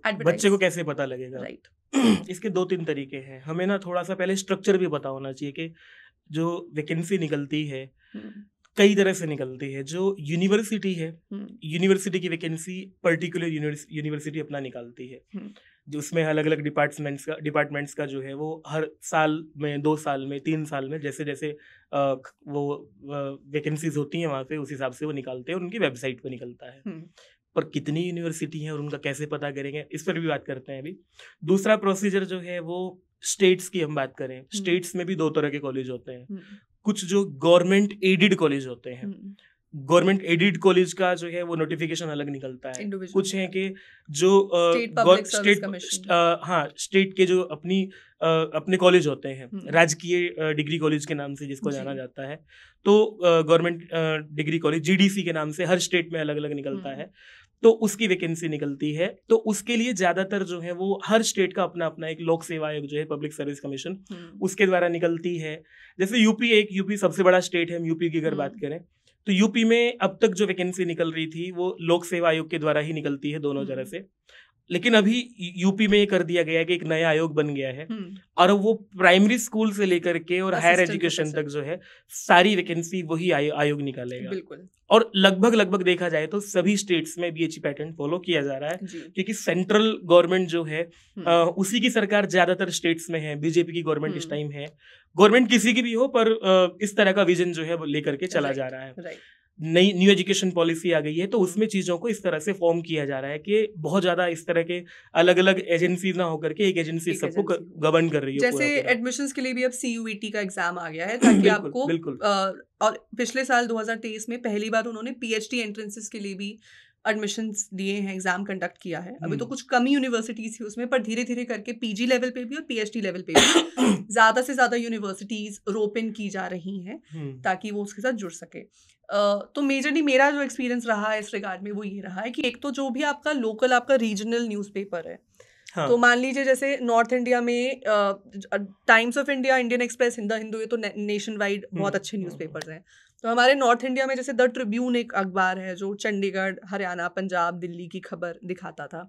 आ, बच्चे को कैसे पता लगेगा राइट right. इसके दो तीन तरीके हैं हमें ना थोड़ा सा पहले स्ट्रक्चर भी पता होना चाहिए कि जो वैकेंसी निकलती है हम्म। कई तरह से निकलती है जो यूनिवर्सिटी है यूनिवर्सिटी हम्म। की वैकेंसी पर्टिकुलर यूनिवर्सिटी अपना निकालती है हम्म। जो उसमें अलग अलग डिपार्टमेंट्स का डिपार्टमेंट्स का जो है वो हर साल में दो साल में तीन साल में जैसे जैसे वो वैकेंसीज होती हैं वहाँ पे उस हिसाब से वो निकालते हैं उनकी वेबसाइट पर निकलता है पर कितनी यूनिवर्सिटी हैं और उनका कैसे पता करेंगे इस पर भी बात करते हैं अभी दूसरा प्रोसीजर जो है वो स्टेट्स की हम बात करें स्टेट्स में भी दो तरह के कॉलेज होते हैं कुछ जो गवर्नमेंट एडिड कॉलेज होते हैं गवर्नमेंट एडिड कॉलेज का जो है वो नोटिफिकेशन अलग निकलता है कुछ है कि जो स्टेट हाँ स्टेट के जो अपनी आ, अपने कॉलेज होते हैं हम्म। राजकीय डिग्री कॉलेज के नाम से जिसको जाना जाता है तो गवर्नमेंट डिग्री कॉलेज जीडीसी के नाम से हर स्टेट में अलग अलग निकलता हम्म। है तो उसकी वैकेंसी निकलती है तो उसके लिए ज्यादातर जो है वो हर स्टेट का अपना अपना एक लोक सेवा आयोग जो है पब्लिक सर्विस कमीशन उसके द्वारा निकलती है जैसे यूपी एक यूपी सबसे बड़ा स्टेट है हम यूपी की अगर हम्म। बात करें तो यूपी में अब तक जो वैकेंसी निकल रही थी वो लोक सेवा आयोग के द्वारा ही निकलती है दोनों हम्म। जगह से लेकिन अभी यूपी में ये कर दिया गया है कि एक नया आयोग बन गया है हम्म। और वो प्राइमरी स्कूल से लेकर के और हायर एजुकेशन तक जो है सारी वैकेंसी वही आयो, आयोग निकालेगा बिल्कुल और लगभग लगभग देखा जाए तो सभी स्टेट्स में बीएचई पैटर्न फॉलो किया जा रहा है क्योंकि सेंट्रल गवर्नमेंट जो है आ, हम्म। उसी की सरकार ज्यादातर स्टेट्स में है बीजेपी की गवर्नमेंट इस टाइम हम्म। है गवर्नमेंट किसी की भी हो पर इस तरह का विजन जो है वो लेकर के चला जा रहा है नई न्यू एजुकेशन पॉलिसी आ गई है तो उसमें चीज़ों को इस तरह से फॉर्म किया जा रहा है कि बहुत ज़्यादा इस तरह के अलग अलग एजेंसीज ना होकर के एक एजेंसी सबको गवर्न कर रही है जैसे एडमिशन के लिए भी अब सी e का एग्जाम आ गया है ताकि बिल्कुल, आपको बिल्कुल आ, और पिछले साल 2023 में पहली बार उन्होंने डी एंट्रेंसेस के लिए भी एडमिशन दिए हैं एग्जाम कंडक्ट किया है अभी तो हम्म। कुछ कम यूनिवर्सिटीज थी उसमें पर धीरे धीरे करके पीजी लेवल पे भी और पीएचडी लेवल पे भी ज्यादा से ज्यादा यूनिवर्सिटीज रोपन की जा रही हैं हम्म। ताकि वो उसके साथ जुड़ सके तो मेजरली मेरा जो एक्सपीरियंस रहा है इस रिगार्ड में वो ये रहा है कि एक तो जो भी आपका लोकल आपका रीजनल न्यूज़पेपर है हाँ. तो मान लीजिए जैसे नॉर्थ इंडिया में Times of India Indian Express हिंदा हिंदू ये तो नेशन वाइड हम्म, बहुत अच्छे न्यूज़पेपर्स हम्म, हम्म। हैं तो हमारे नॉर्थ इंडिया में जैसे द ट्रिब्यून एक अखबार है जो चंडीगढ़ हरियाणा पंजाब दिल्ली की खबर दिखाता था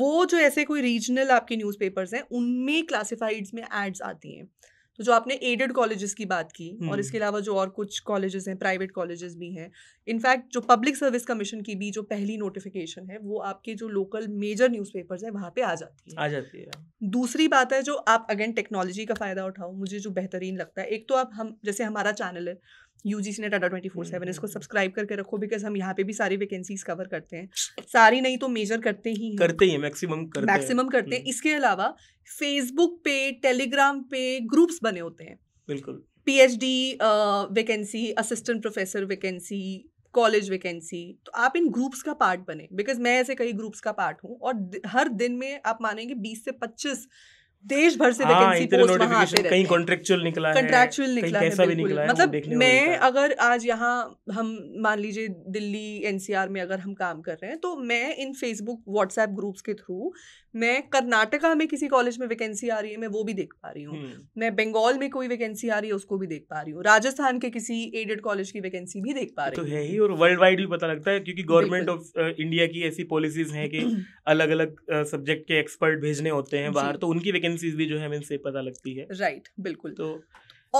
वो जो ऐसे कोई रीजनल आपके न्यूज़पेपर्स हैं उनमें क्लासिफाइड्स में एड्स आती हैं तो जो आपने एडेड कॉलेजेस की बात की और हम्म। इसके अलावा जो और कुछ कॉलेजेस हैं प्राइवेट कॉलेजेस भी हैं इनफैक्ट जो पब्लिक सर्विस कमीशन की भी जो पहली नोटिफिकेशन है वो आपके जो लोकल मेजर न्यूज़पेपर्स हैं वहाँ पे आ जाती है आ जाती है दूसरी बात है जो आप अगेन टेक्नोलॉजी का फ़ायदा उठाओ मुझे जो बेहतरीन लगता है एक तो आप हम जैसे हमारा चैनल है यू जी सी ने टाटा ट्वेंटी फोर सेवन इसको सब्सक्राइब हम्म, हम्म, हम्म। करके रखो बिकॉज हम यहाँ पे भी सारी वैकेंसीज कवर करते हैं सारी नहीं तो मेजर करते ही करते ही मैक्सिमम करते मैक्सिमम करते हैं इसके अलावा फेसबुक पे टेलीग्राम पे ग्रुप्स बने होते हैं बिल्कुल P H D vacancy assistant professor vacancy college vacancy तो आप इन ग्रुप्स का पार्ट बने बिकॉज मैं ऐसे कई ग्रुप्स का पार्ट हूँ और हर दिन में आप मानेंगे बीस से पच्चीस देश भर से हाँ, कहीं कॉन्ट्रेक्चुअल निकला कंट्रैक्चुअल निकला कैसा भी निकला मतलब मैं अगर आज यहाँ हम मान लीजिए दिल्ली एनसीआर में अगर हम काम कर रहे हैं तो मैं इन फेसबुक व्हाट्सएप ग्रुप्स के थ्रू मैं कर्नाटका में किसी कॉलेज में वैकेंसी आ रही है मैं वो भी देख पा रही हूँ हम्म। मैं बंगाल में कोई वैकेंसी आ रही है उसको भी देख पा रही हूँ राजस्थान के किसी एडेड कॉलेज की वैकेंसी भी देख पा तो रही हूँ तो है ही और वर्ल्ड वाइड भी पता लगता है क्योंकि गवर्नमेंट ऑफ इंडिया की ऐसी पॉलिसीज हैं कि अलग अलग सब्जेक्ट के एक्सपर्ट भेजने होते हैं बाहर तो उनकी वैकेंसी डिपेंडेंसीज भी जो है इनसे पता लगती है राइट right, बिल्कुल तो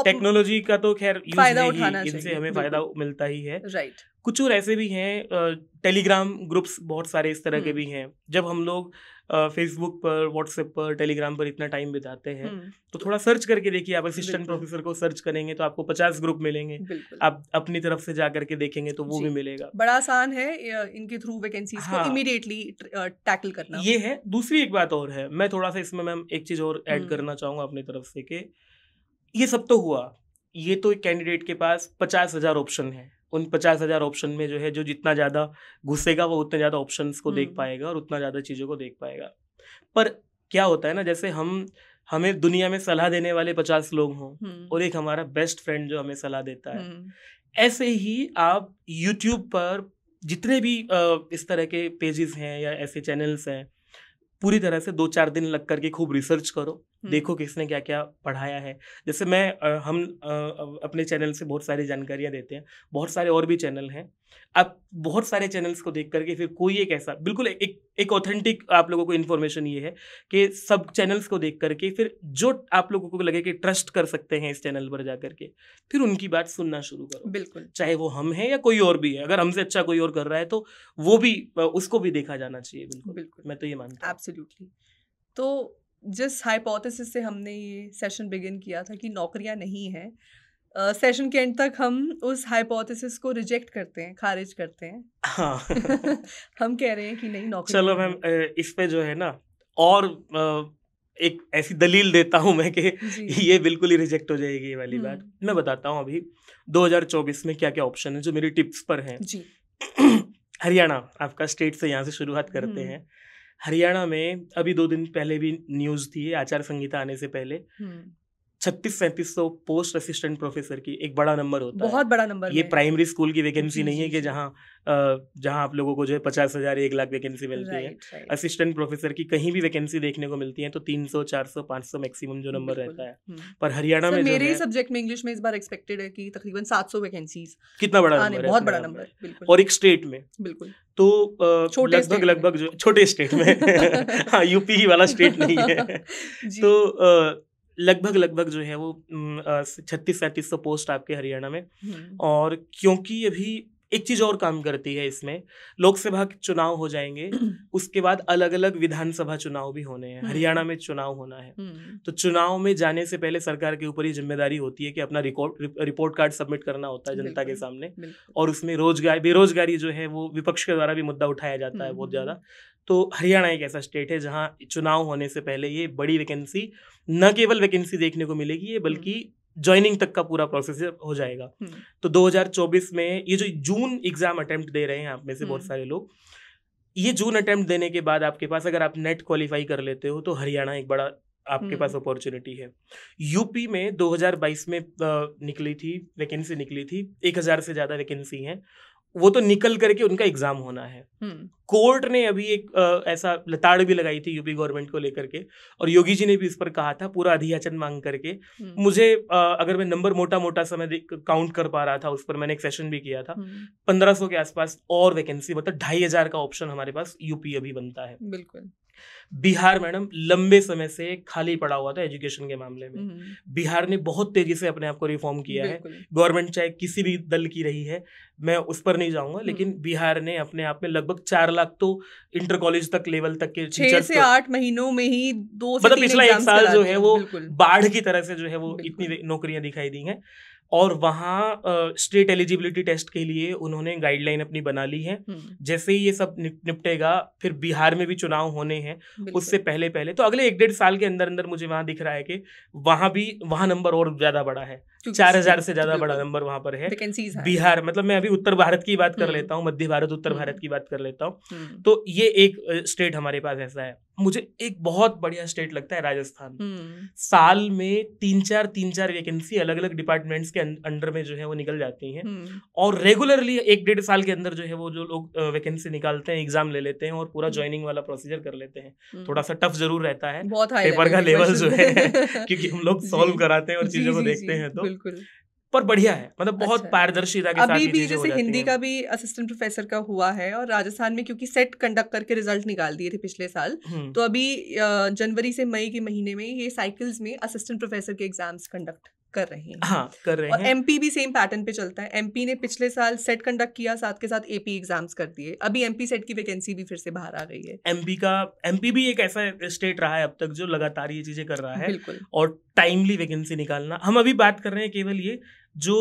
टेक्नोलॉजी का तो खैर फायदा उठाना इनसे हमें फायदा मिलता ही है राइट right. कुछ और ऐसे भी हैं टेलीग्राम ग्रुप्स बहुत सारे इस तरह के हम्म। भी हैं जब हम लोग फेसबुक पर व्हाट्सएप पर टेलीग्राम पर इतना टाइम बिताते हैं तो थोड़ा सर्च करके देखिए आप असिस्टेंट प्रोफेसर को सर्च करेंगे तो आपको पचास ग्रुप मिलेंगे आप अपनी तरफ से जा करके देखेंगे तो वो भी मिलेगा बड़ा आसान है इनके थ्रू वैकेंसी इमीडिएटली टैकल करना ये है दूसरी एक बात और है मैं थोड़ा सा इसमें मैम एक चीज़ और ऐड करना चाहूँगा अपनी तरफ से कि ये सब तो हुआ ये तो एक कैंडिडेट के पास पचास हजार ऑप्शन है उन पचास हज़ार ऑप्शन में जो है जो जितना ज़्यादा घुसेगा वो उतने ज़्यादा ऑप्शन को देख हम्म। पाएगा और उतना ज़्यादा चीज़ों को देख पाएगा पर क्या होता है ना जैसे हम हमें दुनिया में सलाह देने वाले पचास लोग हों हम्म। और एक हमारा बेस्ट फ्रेंड जो हमें सलाह देता है हम्म। ऐसे ही आप यूट्यूब पर जितने भी इस तरह के पेजेस हैं या ऐसे चैनल्स हैं पूरी तरह से दो चार दिन लग करके खूब रिसर्च करो देखो किसने क्या क्या पढ़ाया है जैसे मैं हम अपने चैनल से बहुत सारी जानकारियाँ देते हैं बहुत सारे और भी चैनल हैं आप बहुत सारे चैनल्स को देख करके फिर कोई एक ऐसा बिल्कुल एक एक ऑथेंटिक आप लोगों को इन्फॉर्मेशन ये है कि सब चैनल्स को देख करके फिर जो आप लोगों को लगे कि ट्रस्ट कर सकते हैं इस चैनल पर जा करके फिर उनकी बात सुनना शुरू करो बिल्कुल चाहे वो हम हैं या कोई और भी है अगर हमसे अच्छा कोई और कर रहा है तो वो भी उसको भी देखा जाना चाहिए बिल्कुल बिल्कुल मैं तो ये मानता हूँ तो जिस हाइपोथेसिस से हमने ये सेशन बिगिन किया था कि नौकरियां नहीं हैं सेशन के एंड तक हम उस हाइपोथेसिस को रिजेक्ट करते हैं खारिज करते हैं हाँ हम कह रहे हैं कि नहीं नौकरी चलो मैम इस पे जो है ना और एक ऐसी दलील देता हूँ मैं कि ये बिल्कुल ही रिजेक्ट हो जाएगी ये वाली बात हम्म। मैं बताता हूँ अभी 2024 में क्या क्या ऑप्शन है जो मेरी टिप्स पर हैं हरियाणा आपका स्टेट से यहाँ से शुरुआत करते हम्म। हैं हरियाणा में अभी दो दिन पहले भी न्यूज़ थी आचार संहिता आने से पहले हम्म। छत्तीस सैंतीस सौ पोस्ट असिस्टेंट प्रोफेसर की एक बड़ा नंबर होता बहुत है बहुत बड़ा नंबर ये प्राइमरी स्कूल की वैकेंसी नहीं है कि जहाँ जहाँ आप लोगों को जो है पचास हजार एक लाख वैकेंसी मिलती है असिस्टेंट प्रोफेसर की कहीं भी वैकेंसी देखने को मिलती है तो तीन सौ चार सौ पांच सौ मैक्सिमम जो नंबर रहता है हम्म। पर हरियाणा में मेरे सब्जेक्ट में इंग्लिश में इस बार एक्सपेक्टेड है की तकरीबन सात सौ वैकेंसीज कितना बड़ा नंबर बहुत बड़ा नंबर और एक स्टेट में बिल्कुल तो लगभग लगभग जो छोटे स्टेट में हाँ यूपी ही वाला स्टेट नहीं है तो लगभग लगभग जो है वो छत्तीस सैंतीस सौ पोस्ट आपके हरियाणा में हम्म। और क्योंकि अभी एक चीज और काम करती है इसमें लोकसभा चुनाव हो जाएंगे उसके बाद अलग अलग विधानसभा चुनाव भी होने हैं हम्म। हरियाणा में चुनाव होना है हम्म। तो चुनाव में जाने से पहले सरकार के ऊपर ही जिम्मेदारी होती है कि अपना रिकॉर्ड रिपोर्ट कार्ड सबमिट करना होता है जनता के सामने और उसमें रोजगार बेरोजगारी जो है वो विपक्ष के द्वारा भी मुद्दा उठाया जाता है बहुत ज्यादा तो हरियाणा एक ऐसा स्टेट है जहाँ चुनाव होने से पहले ये बड़ी वैकेंसी न केवल वैकेंसी देखने को मिलेगी ये बल्कि हम्म। ज्वाइनिंग तक का पूरा प्रोसेस हो जाएगा हम्म। तो 2024 में ये जो जून एग्जाम अटेम्प्ट दे रहे हैं आप में से बहुत हम्म। सारे लोग ये जून अटेम्प्ट देने के बाद आपके पास अगर आप नेट क्वालिफाई कर लेते हो तो हरियाणा एक बड़ा आपके पास अपॉर्चुनिटी है यूपी में 2022 में निकली थी वैकेंसी निकली थी एक से ज़्यादा वैकेंसी हैं वो तो निकल करके उनका एग्जाम होना है हम्म। कोर्ट ने अभी एक आ, ऐसा लताड़ भी लगाई थी यूपी गवर्नमेंट को लेकर के और योगी जी ने भी इस पर कहा था पूरा अधियाचन मांग करके हम्म। मुझे आ, अगर मैं नंबर मोटा मोटा समय काउंट कर पा रहा था उस पर मैंने एक सेशन भी किया था हम्म। पंद्रह सौ के आसपास और वैकेंसी मतलब ढाई हजार का ऑप्शन हमारे पास यूपी अभी बनता है बिल्कुल बिहार मैडम लंबे समय से खाली पड़ा हुआ था एजुकेशन के मामले में हम्म। बिहार ने बहुत तेजी से अपने आप को रिफॉर्म किया है गवर्नमेंट चाहे किसी भी दल की रही है मैं उस पर नहीं जाऊंगा हम्म। लेकिन बिहार ने अपने आप में लगभग चार लाख तो इंटर कॉलेज तक लेवल तक के छह से तो आठ महीनों में ही दो मतलब पिछला एक साल जो है वो बाढ़ की तरह से जो है वो इतनी नौकरियां दिखाई दी हैं और वहाँ स्टेट एलिजिबिलिटी टेस्ट के लिए उन्होंने गाइडलाइन अपनी बना ली है हम्म। जैसे ही ये सब निपटेगा फिर बिहार में भी चुनाव होने हैं उससे पहले पहले तो अगले एक डेढ़ साल के अंदर अंदर मुझे वहाँ दिख रहा है कि वहाँ भी वहाँ नंबर और ज़्यादा बड़ा है चार हजार से ज्यादा बड़ा नंबर वहां पर है बिहार मतलब मैं अभी उत्तर भारत की बात कर हम्म। लेता हूँ मध्य भारत उत्तर हम्म। भारत की बात कर लेता हूँ हम्म। तो ये एक स्टेट हमारे पास ऐसा है मुझे एक बहुत बढ़िया स्टेट लगता है राजस्थान साल में तीन चार तीन चार वैकेंसी अलग अलग डिपार्टमेंट्स के अंडर में जो है वो निकल जाती हैं और रेगुलरली एक डेढ़ साल के अंदर जो है वो जो लोग वैकेंसी निकालते हैं एग्जाम ले लेते हैं और पूरा ज्वाइनिंग वाला प्रोसीजर कर लेते हैं थोड़ा सा टफ जरूर रहता है पेपर का लेवल जो है क्योंकि हम लोग सॉल्व कराते हैं और चीजों को देखते हैं तो बिल्कुल पर बढ़िया है मतलब बहुत अच्छा। पारदर्शी अभी साथ भी जैसे हिंदी का भी असिस्टेंट प्रोफेसर का हुआ है और राजस्थान में क्योंकि सेट कंडक्ट करके रिजल्ट निकाल दिए थे पिछले साल हम्म। तो अभी जनवरी से मई के महीने में ये साइकिल्स में असिस्टेंट प्रोफेसर के एग्जाम्स कंडक्ट कर रहे हैं हाँ कर रहे हैं एमपी भी सेम पैटर्न पे चलता है एमपी ने पिछले साल सेट कंडक्ट किया साथ के साथ एपी एग्जाम्स कर दिए अभी एमपी सेट की वैकेंसी भी फिर से बाहर आ गई है एमपी का एमपी भी एक ऐसा स्टेट रहा है अब तक जो लगातार ये चीजें कर रहा है बिल्कुल और टाइमली वैकेंसी निकालना हम अभी बात कर रहे हैं केवल ये जो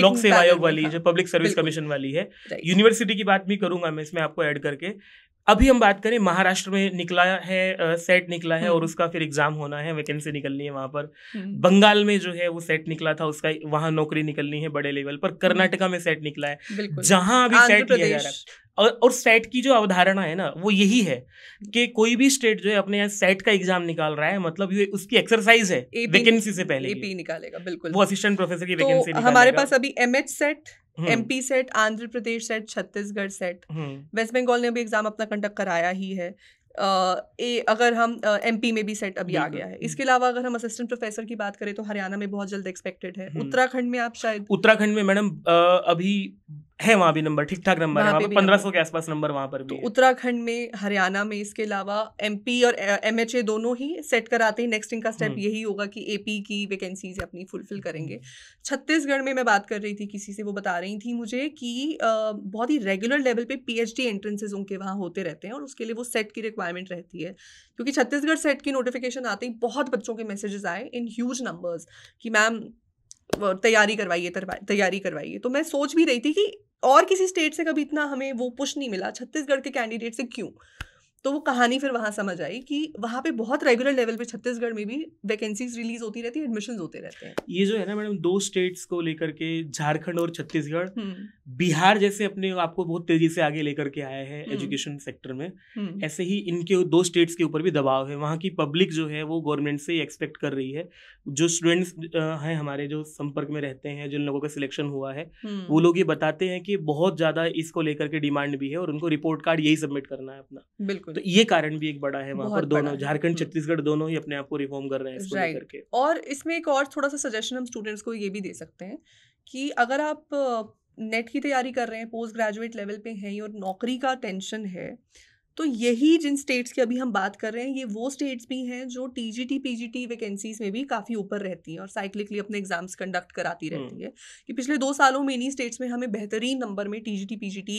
लोक सेवा आयोग वाली हाँ, जो पब्लिक सर्विस कमीशन वाली है यूनिवर्सिटी की बात भी करूंगा मैं इसमें आपको ऐड करके अभी हम बात करें महाराष्ट्र में निकला है सेट निकला है हम्म। और उसका फिर एग्जाम होना है वैकेंसी निकलनी है वहां पर हम्म। बंगाल में जो है वो सेट निकला था उसका वहां नौकरी निकलनी है बड़े लेवल पर हम्म। कर्नाटका में सेट निकला है जहाँ अभी सेट किया जा रहा है और और सेट की जो अवधारणा है ना वो यही है कि कोई भी स्टेट जो है अपने यहाँ सेट का एग्जाम निकाल रहा है मतलब ये उसकी एक्सरसाइज है वैकेंसी से पहले एपी निकालेगा बिल्कुल वो असिस्टेंट प्रोफेसर की वैकेंसी तो हमारे पास अभी MH SET MP SET Andhra Pradesh SET Chhattisgarh SET West Bengal ने अभी एग्जाम अपना कंडक्ट कराया ही है Uh, अगर हम एमपी uh, में भी सेट अभी आ गया है हम्म। इसके अलावा अगर हम असिस्टेंट प्रोफेसर की बात करें तो हरियाणा में बहुत जल्द एक्सपेक्टेड है हम्म। उत्तराखंड में आप शायद उत्तराखंड में मैडम अभी है वहाँ भी नंबर ठीक ठाक नंबर है पंद्रह सौ के आसपास नंबर वहाँ पर भी तो उत्तराखंड में हरियाणा में इसके अलावा एमपी और एमएचए दोनों ही सेट कराते हैं नेक्स्ट इनका स्टेप हम्म। यही होगा कि एपी की वैकेंसीज अपनी फुलफिल करेंगे हम्म। छत्तीसगढ़ में मैं बात कर रही थी किसी से वो बता रही थी मुझे कि बहुत ही रेगुलर लेवल पे डी एंट्रेंसेज उनके वहाँ होते रहते हैं और उसके लिए वो सेट की रिक्वायरमेंट रहती है क्योंकि छत्तीसगढ़ सेट की नोटिफिकेशन आते ही बहुत बच्चों के मैसेजेस आए इन ह्यूज नंबर्स कि मैम तैयारी करवाइए तैयारी करवाइए तो मैं सोच भी रही थी कि और किसी स्टेट से कभी इतना हमें वो पुश नहीं मिला छत्तीसगढ़ के कैंडिडेट से क्यों तो वो कहानी फिर वहाँ समझ आई कि वहाँ पे बहुत रेगुलर लेवल पे छत्तीसगढ़ में भी वैकेंसीज रिलीज होती रहती है एडमिशन होते रहते हैं ये जो है ना मैडम दो स्टेट्स को लेकर के झारखंड और छत्तीसगढ़ हम्म। बिहार जैसे अपने आपको बहुत तेजी से आगे लेकर के आया है एजुकेशन सेक्टर में हम्म। ऐसे ही इनके दो स्टेट्स के ऊपर भी दबाव है वहाँ की पब्लिक जो है वो गवर्नमेंट से एक्सपेक्ट कर रही है जो स्टूडेंट्स हैं हमारे जो संपर्क में रहते हैं जिन लोगों का सिलेक्शन हुआ है हम्म। वो लोग ये बताते हैं कि बहुत ज़्यादा इसको लेकर के डिमांड भी है और उनको रिपोर्ट कार्ड यही सबमिट करना है अपना बिल्कुल तो ये कारण भी एक बड़ा है वहाँ पर दोनों झारखंड हम्म। छत्तीसगढ़ दोनों ही अपने आप को रिफॉर्म कर रहे हैं करके और इसमें एक और थोड़ा सा सजेशन हम स्टूडेंट्स को ये भी दे सकते हैं कि अगर आप नेट की तैयारी कर रहे हैं पोस्ट ग्रेजुएट लेवल पे हैं और नौकरी का टेंशन है तो यही जिन स्टेट्स की अभी हम बात कर रहे हैं ये वो स्टेट्स भी हैं जो T G T P G T vacancies में भी काफ़ी ऊपर रहती हैं और साइक्लिकली अपने एग्जाम्स कंडक्ट कराती हम्म। रहती है कि पिछले दो सालों में इन्हीं स्टेट्स में हमें बेहतरीन नंबर में T G T P G T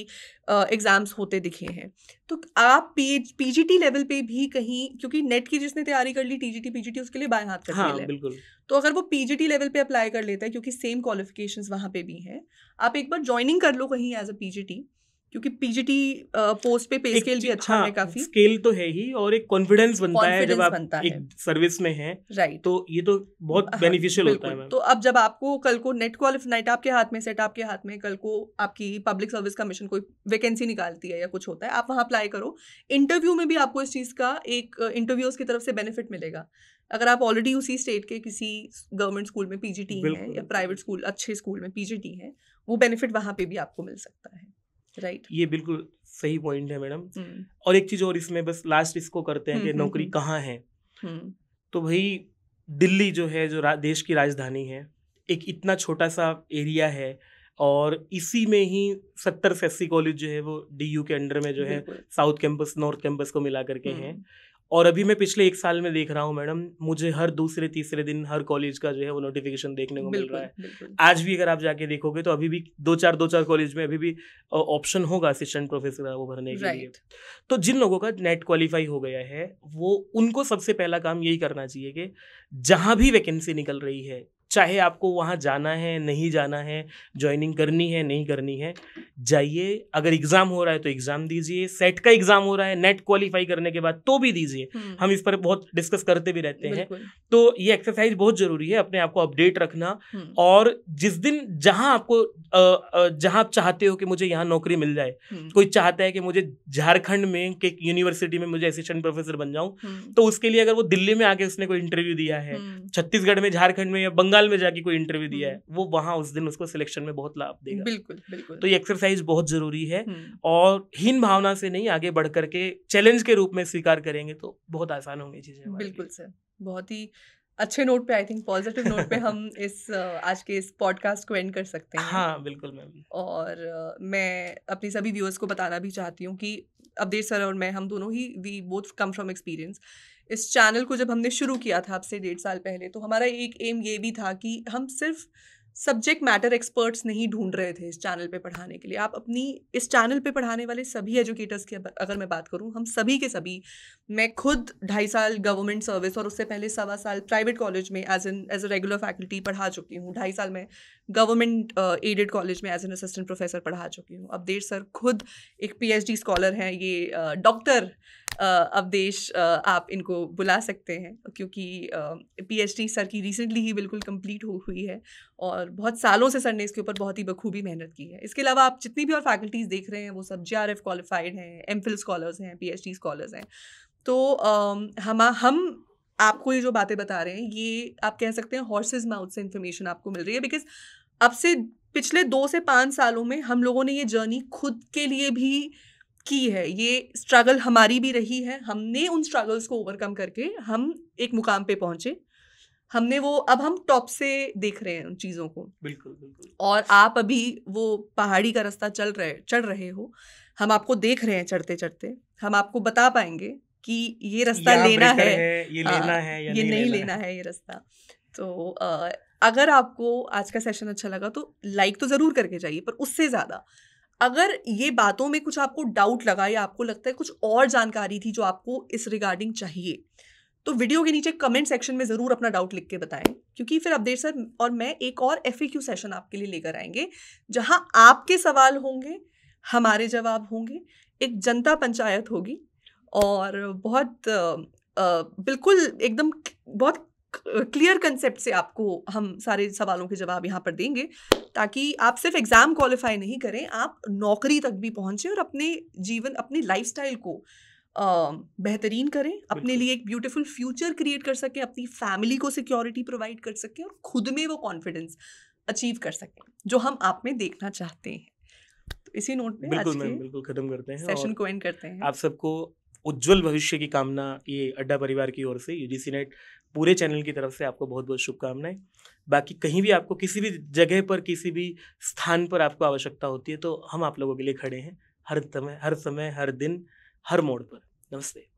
exams होते दिखे हैं तो आप पी जी टी लेवल पर भी कहीं क्योंकि नेट की जिसने तैयारी कर ली T G T P G T उसके लिए बाएँ हाथ का हाँ, बिल्कुल तो अगर वो पी जी टी लेवल पे अप्लाई कर लेता है क्योंकि सेम क्वालिफिकेशन वहाँ पे भी हैं आप एक बार ज्वाइनिंग कर लो कहीं as a P G T क्योंकि पीजीटी पोस्ट पे पे स्केल भी अच्छा हाँ, है काफी स्केल तो है ही और एक कॉन्फिडेंस बनता है जब आप बनता एक है। सर्विस में हैं राइट तो ये तो बहुत बेनिफिशियल हाँ, होता है तो अब जब आपको कल को नेट क्वालिफाइड आपके हाथ में सेट आपके हाथ में कल को आपकी पब्लिक सर्विस कमीशन कोई वैकेंसी निकालती है या कुछ होता है आप वहाँ अप्लाई करो इंटरव्यू में भी आपको इस चीज़ का एक इंटरव्यूअर्स की तरफ से बेनिफिट मिलेगा अगर आप ऑलरेडी उसी स्टेट के किसी गवर्नमेंट स्कूल में पीजीटी है या प्राइवेट स्कूल अच्छे स्कूल में पीजीटी है वो बेनिफिट वहां पे भी आपको मिल सकता है राइट right. ये बिल्कुल सही पॉइंट है मैडम hmm. और एक चीज और इसमें बस लास्ट इसको करते हैं hmm, कि hmm, नौकरी कहाँ है तो भाई दिल्ली जो है जो देश की राजधानी है एक इतना छोटा सा एरिया है और इसी में ही सत्तर से अस्सी कॉलेज जो है वो डीयू के अंडर में जो है साउथ कैंपस नॉर्थ कैंपस को मिला करके हैं और अभी मैं पिछले एक साल में देख रहा हूँ मैडम मुझे हर दूसरे तीसरे दिन हर कॉलेज का जो है वो नोटिफिकेशन देखने को मिल रहा है आज भी अगर आप जाके देखोगे तो अभी भी दो चार दो चार कॉलेज में अभी भी ऑप्शन होगा असिस्टेंट प्रोफेसर का वो भरने के लिए तो जिन लोगों का नेट क्वालिफाई हो गया है वो उनको सबसे पहला काम यही करना चाहिए कि जहाँ भी वैकेंसी निकल रही है चाहे आपको वहाँ जाना है नहीं जाना है ज्वाइनिंग करनी है नहीं करनी है जाइए अगर एग्ज़ाम हो रहा है तो एग्ज़ाम दीजिए सेट का एग्ज़ाम हो रहा है नेट क्वालिफाई करने के बाद तो भी दीजिए हम्म। हम इस पर बहुत डिस्कस करते भी रहते हैं तो ये एक्सरसाइज बहुत ज़रूरी है अपने आप को अपडेट रखना हम्म। और जिस दिन जहाँ आपको जहाँ आप चाहते हो कि मुझे यहाँ नौकरी मिल जाए हम्म। कोई चाहता है कि मुझे झारखंड में के यूनिवर्सिटी में मुझे असिस्टेंट प्रोफेसर बन जाऊँ तो उसके लिए अगर वो दिल्ली में आके उसने कोई इंटरव्यू दिया है छत्तीसगढ़ में झारखंड में या बंगाल जंगल में जाके कोई इंटरव्यू दिया है हम्म। वो वहां उस दिन उसको सिलेक्शन में बहुत लाभ देगा बिल्कुल बिल्कुल तो ये एक्सरसाइज बहुत जरूरी है हम्म। और हीन भावना से नहीं आगे बढ़ करके चैलेंज के रूप में स्वीकार करेंगे तो बहुत आसान होंगे चीज़ें बिल्कुल सर बहुत ही अच्छे नोट पे आई थिंक पॉजिटिव नोट पे हम इस आज के इस पॉडकास्ट को एंड कर सकते हैं हाँ बिल्कुल मैम और मैं अपनी सभी व्यूअर्स को बताना भी चाहती हूँ कि अवधेश सर और मैं हम दोनों ही we both come from experience इस चैनल को जब हमने शुरू किया था आपसे डेढ़ साल पहले तो हमारा एक एम ये भी था कि हम सिर्फ सब्जेक्ट मैटर एक्सपर्ट्स नहीं ढूंढ रहे थे इस चैनल पे पढ़ाने के लिए आप अपनी इस चैनल पे पढ़ाने वाले सभी एजुकेटर्स की अगर मैं बात करूँ हम सभी के सभी मैं खुद ढाई साल गवर्नमेंट सर्विस और उससे पहले सवा साल प्राइवेट कॉलेज में as an as a regular faculty पढ़ा चुकी हूँ ढाई साल में गवर्नमेंट एडेड कॉलेज में एज एन असिस्टेंट प्रोफेसर पढ़ा चुकी हूँ अब देर सर खुद एक पी स्कॉलर हैं ये डॉक्टर uh, अवदेश आप इनको बुला सकते हैं क्योंकि पीएचडी सर की रिसेंटली ही बिल्कुल कंप्लीट हो हुई है और बहुत सालों से सर ने इसके ऊपर बहुत ही बखूबी मेहनत की है इसके अलावा आप जितनी भी और फैकल्टीज़ देख रहे हैं वो सब जे आर एफ क्वालिफाइड हैं एम फिल स्कॉलर्स हैं पी एच डी स्कॉलर्स हैं तो हम हम आपको ये जो बातें बता रहे हैं ये आप कह सकते हैं हॉर्सेज माउथ से इन्फॉर्मेशन आपको मिल रही है बिकॉज अब से पिछले दो से पाँच सालों में हम लोगों ने ये जर्नी खुद के लिए भी की है ये स्ट्रगल हमारी भी रही है हमने उन स्ट्रगल्स को ओवरकम करके हम एक मुकाम पे पहुंचे हमने वो अब हम टॉप से देख रहे हैं उन चीज़ों को बिल्कुल बिल्कुल और आप अभी वो पहाड़ी का रास्ता चल रहे चढ़ रहे हो हम आपको देख रहे हैं चढ़ते चढ़ते हम आपको बता पाएंगे कि ये रास्ता लेना है, है ये हाँ, लेना आ, है या ये नहीं, नहीं लेना, लेना है।, है ये रास्ता तो आ, अगर आपको आज का सेशन अच्छा लगा तो लाइक तो ज़रूर करके जाइए पर उससे ज़्यादा अगर ये बातों में कुछ आपको डाउट लगा या आपको लगता है कुछ और जानकारी थी जो आपको इस रिगार्डिंग चाहिए तो वीडियो के नीचे कमेंट सेक्शन में ज़रूर अपना डाउट लिख के बताएं क्योंकि फिर अपडेट सर और मैं एक और एफ सेशन आपके लिए लेकर आएंगे जहां आपके सवाल होंगे हमारे जवाब होंगे एक जनता पंचायत होगी और बहुत आ, बिल्कुल एकदम बहुत क्लियर कंसेप्ट से आपको हम सारे सवालों के जवाब यहाँ पर देंगे ताकि आप सिर्फ एग्ज़ाम क्वालिफाई नहीं करें आप नौकरी तक भी पहुंचे और अपने जीवन अपनी लाइफ को बेहतरीन करें अपने लिए एक ब्यूटीफुल फ्यूचर क्रिएट कर सकें अपनी फैमिली को सिक्योरिटी प्रोवाइड कर सकें और खुद में वो कॉन्फिडेंस अचीव कर सकें जो हम आप में देखना चाहते हैं तो इसी नोट पे बिल्कुल मैम बिल्कुल खत्म करते हैं सेशन को एंड करते हैं आप सबको उज्जवल भविष्य की कामना ये अड्डा परिवार की ओर से यूजीसी नेट पूरे चैनल की तरफ से आपको बहुत बहुत शुभकामनाएं बाकी कहीं भी आपको किसी भी जगह पर किसी भी स्थान पर आपको आवश्यकता होती है तो हम आप लोगों के लिए खड़े हैं हर समय हर समय हर दिन हर मोड़ पर नमस्ते